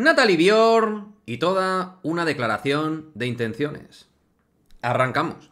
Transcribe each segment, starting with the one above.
Natalie Bior y toda una declaración de intenciones. Arrancamos.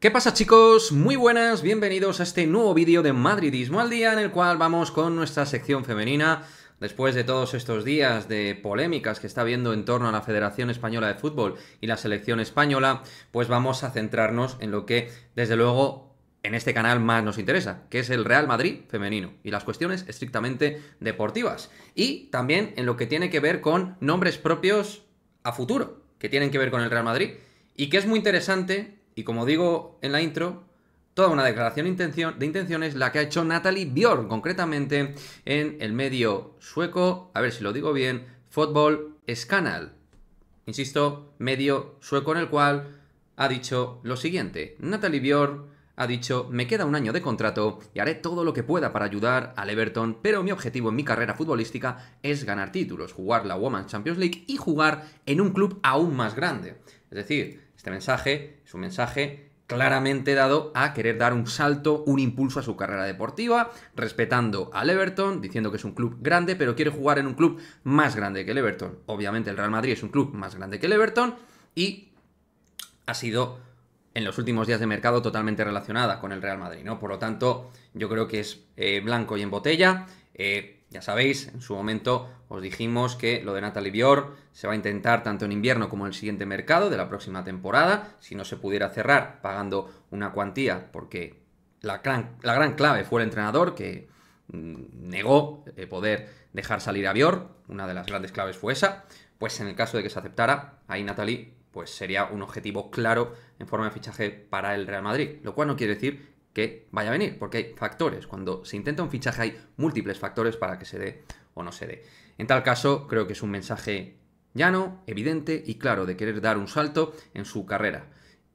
¿Qué pasa chicos? Muy buenas, bienvenidos a este nuevo vídeo de Madridismo al Día en el cual vamos con nuestra sección femenina. Después de todos estos días de polémicas que está habiendo en torno a la Federación Española de Fútbol y la selección española, pues vamos a centrarnos en lo que desde luego en este canal más nos interesa, que es el Real Madrid femenino y las cuestiones estrictamente deportivas. Y también en lo que tiene que ver con nombres propios a futuro, que tienen que ver con el Real Madrid. Y que es muy interesante, y como digo en la intro, toda una declaración de intenciones la que ha hecho Natalie Bjorn, concretamente en el medio sueco, a ver si lo digo bien, Football Scandal, Insisto, medio sueco en el cual ha dicho lo siguiente, Natalie Bjorn ha dicho, me queda un año de contrato y haré todo lo que pueda para ayudar al Everton, pero mi objetivo en mi carrera futbolística es ganar títulos, jugar la Women's Champions League y jugar en un club aún más grande. Es decir, este mensaje es un mensaje claramente dado a querer dar un salto, un impulso a su carrera deportiva, respetando al Everton, diciendo que es un club grande, pero quiere jugar en un club más grande que el Everton. Obviamente el Real Madrid es un club más grande que el Everton y ha sido en los últimos días de mercado totalmente relacionada con el Real Madrid, ¿no? Por lo tanto, yo creo que es eh, blanco y en botella. Eh, ya sabéis, en su momento os dijimos que lo de Natalie Bior se va a intentar tanto en invierno como en el siguiente mercado de la próxima temporada. Si no se pudiera cerrar pagando una cuantía, porque la gran, clave fue el entrenador que mm, negó eh, poder dejar salir a Bior. Una de las grandes claves fue esa. Pues en el caso de que se aceptara, ahí Natalie pues sería un objetivo claro en forma de fichaje para el Real Madrid, lo cual no quiere decir que vaya a venir, porque hay factores. Cuando se intenta un fichaje hay múltiples factores para que se dé o no se dé. En tal caso, creo que es un mensaje llano, evidente y claro de querer dar un salto en su carrera.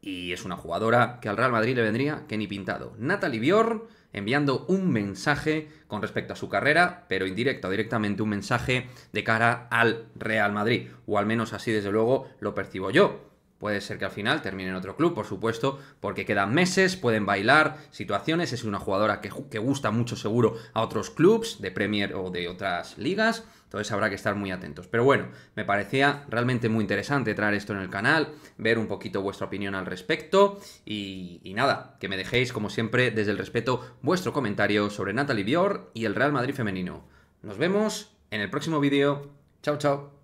Y es una jugadora que al Real Madrid le vendría que ni pintado. Natalie Bior enviando un mensaje con respecto a su carrera, pero indirecto o directamente un mensaje de cara al Real Madrid. O al menos así, desde luego, lo percibo yo. Puede ser que al final termine en otro club, por supuesto, porque quedan meses, pueden bailar situaciones. Es una jugadora que, que gusta mucho, seguro, a otros clubes de Premier o de otras ligas. Entonces habrá que estar muy atentos. Pero bueno, me parecía realmente muy interesante traer esto en el canal, ver un poquito vuestra opinión al respecto y, nada, que me dejéis como siempre desde el respeto vuestro comentario sobre Natalie Bior y el Real Madrid femenino. Nos vemos en el próximo vídeo. Chao, chao.